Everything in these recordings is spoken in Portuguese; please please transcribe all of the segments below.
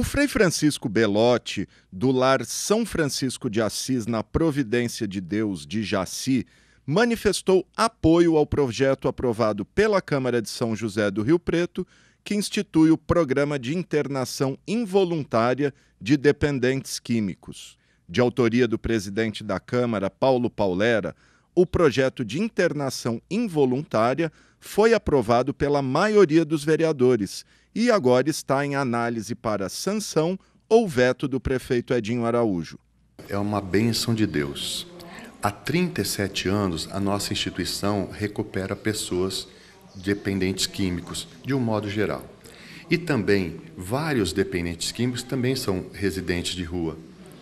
O Frei Francisco Belotti, do lar São Francisco de Assis, na Providência de Deus de Jaci, manifestou apoio ao projeto aprovado pela Câmara de São José do Rio Preto, que institui o Programa de Internação Involuntária de Dependentes Químicos. De autoria do presidente da Câmara, Paulo Paulera, o projeto de internação involuntária foi aprovado pela maioria dos vereadores e agora está em análise para sanção ou veto do prefeito Edinho Araújo. É uma benção de Deus. Há 37 anos, a nossa instituição recupera pessoas dependentes químicos, de um modo geral. E também, vários dependentes químicos também são residentes de rua.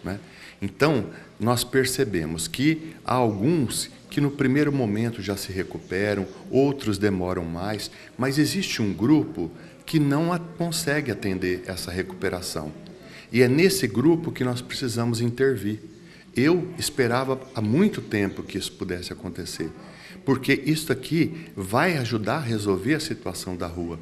Né? Então, nós percebemos que há alguns que no primeiro momento já se recuperam, outros demoram mais, mas existe um grupo que não a, consegue atender essa recuperação. E é nesse grupo que nós precisamos intervir. Eu esperava há muito tempo que isso pudesse acontecer, porque isso aqui vai ajudar a resolver a situação da rua.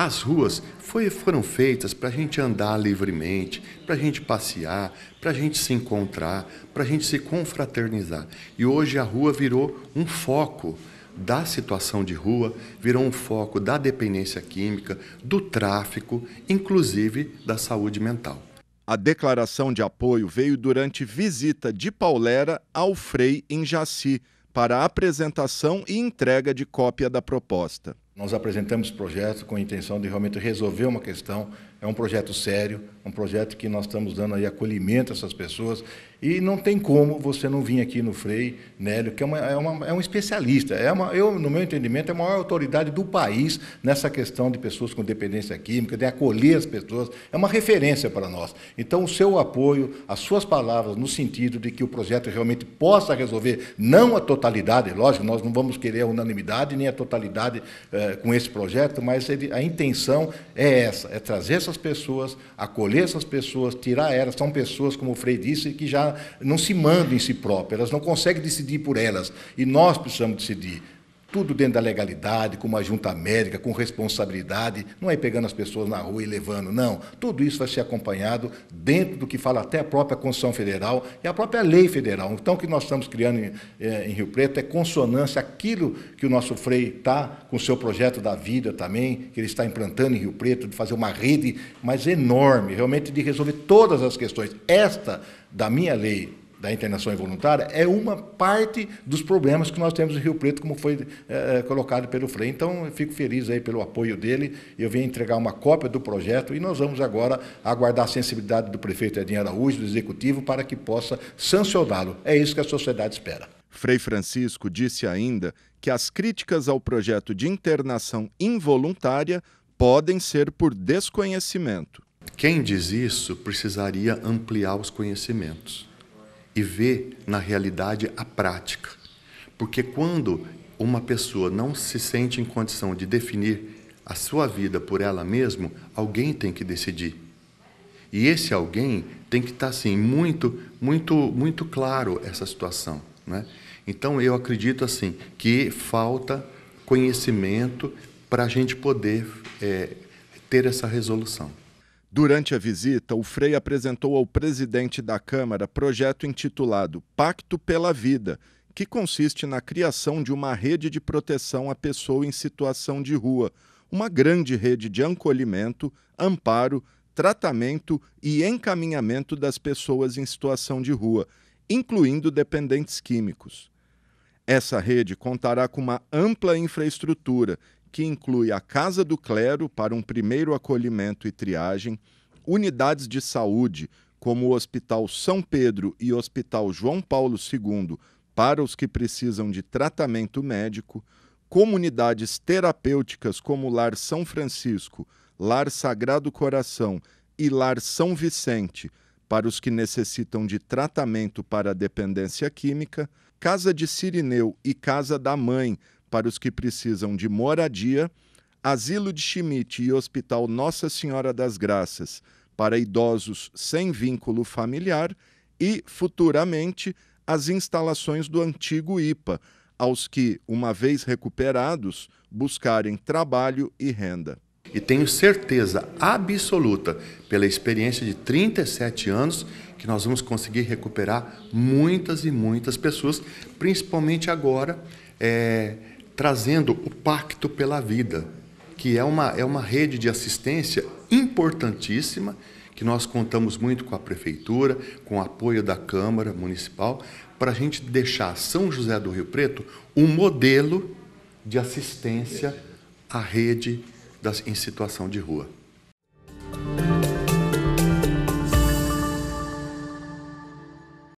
As ruas foi, foram feitas para a gente andar livremente, para a gente passear, para a gente se encontrar, para a gente se confraternizar. E hoje a rua virou um foco da situação de rua, virou um foco da dependência química, do tráfico, inclusive da saúde mental. A declaração de apoio veio durante visita de Paulera ao Frei em Jaci para apresentação e entrega de cópia da proposta. Nós apresentamos projeto com a intenção de realmente resolver uma questão. É um projeto sério, um projeto que nós estamos dando aí acolhimento a essas pessoas. E não tem como você não vir aqui no Frei Nélio, que é, uma, é, uma, é um especialista. É uma, eu, no meu entendimento, é a maior autoridade do país nessa questão de pessoas com dependência química, de acolher as pessoas. É uma referência para nós. Então, o seu apoio, as suas palavras, no sentido de que o projeto realmente possa resolver, não a totalidade, lógico, nós não vamos querer a unanimidade nem a totalidade. É, eh, com esse projeto, mas ele, a intenção é essa: é trazer essas pessoas, acolher essas pessoas, tirar elas. São pessoas, como o Frei disse, que já não se mandam em si próprias, elas não conseguem decidir por elas. E nós precisamos decidir tudo dentro da legalidade, com uma junta médica, com responsabilidade, não é pegando as pessoas na rua e levando, não. Tudo isso vai ser acompanhado dentro do que fala até a própria Constituição Federal e a própria lei federal. Então, o que nós estamos criando em, é, em Rio Preto é consonância aquilo que o nosso Frei está com o seu projeto da vida também, que ele está implantando em Rio Preto, de fazer uma rede, mas enorme, realmente de resolver todas as questões. Esta da minha lei da internação involuntária é uma parte dos problemas que nós temos em Rio Preto, como foi é, colocado pelo Frei. Então, eu fico feliz aí pelo apoio dele. Eu vim entregar uma cópia do projeto e nós vamos agora aguardar a sensibilidade do prefeito Edinho Araújo, do executivo, para que possa sancioná-lo. É isso que a sociedade espera. Frei Francisco disse ainda que as críticas ao projeto de internação involuntária podem ser por desconhecimento. Quem diz isso precisaria ampliar os conhecimentos e ver na realidade a prática. Porque quando uma pessoa não se sente em condição de definir a sua vida por ela mesma, alguém tem que decidir. E esse alguém tem que estar assim muito, muito, muito claro essa situação, né? Então eu acredito assim que falta conhecimento para a gente poder é, ter essa resolução. Durante a visita, o Frei apresentou ao presidente da Câmara projeto intitulado Pacto pela Vida, que consiste na criação de uma rede de proteção à pessoa em situação de rua, uma grande rede de acolhimento, amparo, tratamento e encaminhamento das pessoas em situação de rua, incluindo dependentes químicos. Essa rede contará com uma ampla infraestrutura que inclui a Casa do Clero para um primeiro acolhimento e triagem, unidades de saúde, como o Hospital São Pedro e o Hospital João Paulo II, para os que precisam de tratamento médico, comunidades terapêuticas como Lar São Francisco, Lar Sagrado Coração e Lar São Vicente, para os que necessitam de tratamento para dependência química, Casa de Sirineu e Casa da Mãe, para os que precisam de moradia, asilo de Schmidt e hospital Nossa Senhora das Graças para idosos sem vínculo familiar e, futuramente, as instalações do antigo IPA, aos que, uma vez recuperados, buscarem trabalho e renda. E tenho certeza absoluta, pela experiência de 37 anos, que nós vamos conseguir recuperar muitas e muitas pessoas, principalmente agora. É trazendo o Pacto pela Vida, que é uma, é uma rede de assistência importantíssima, que nós contamos muito com a Prefeitura, com o apoio da Câmara Municipal, para a gente deixar São José do Rio Preto um modelo de assistência à rede das, em situação de rua.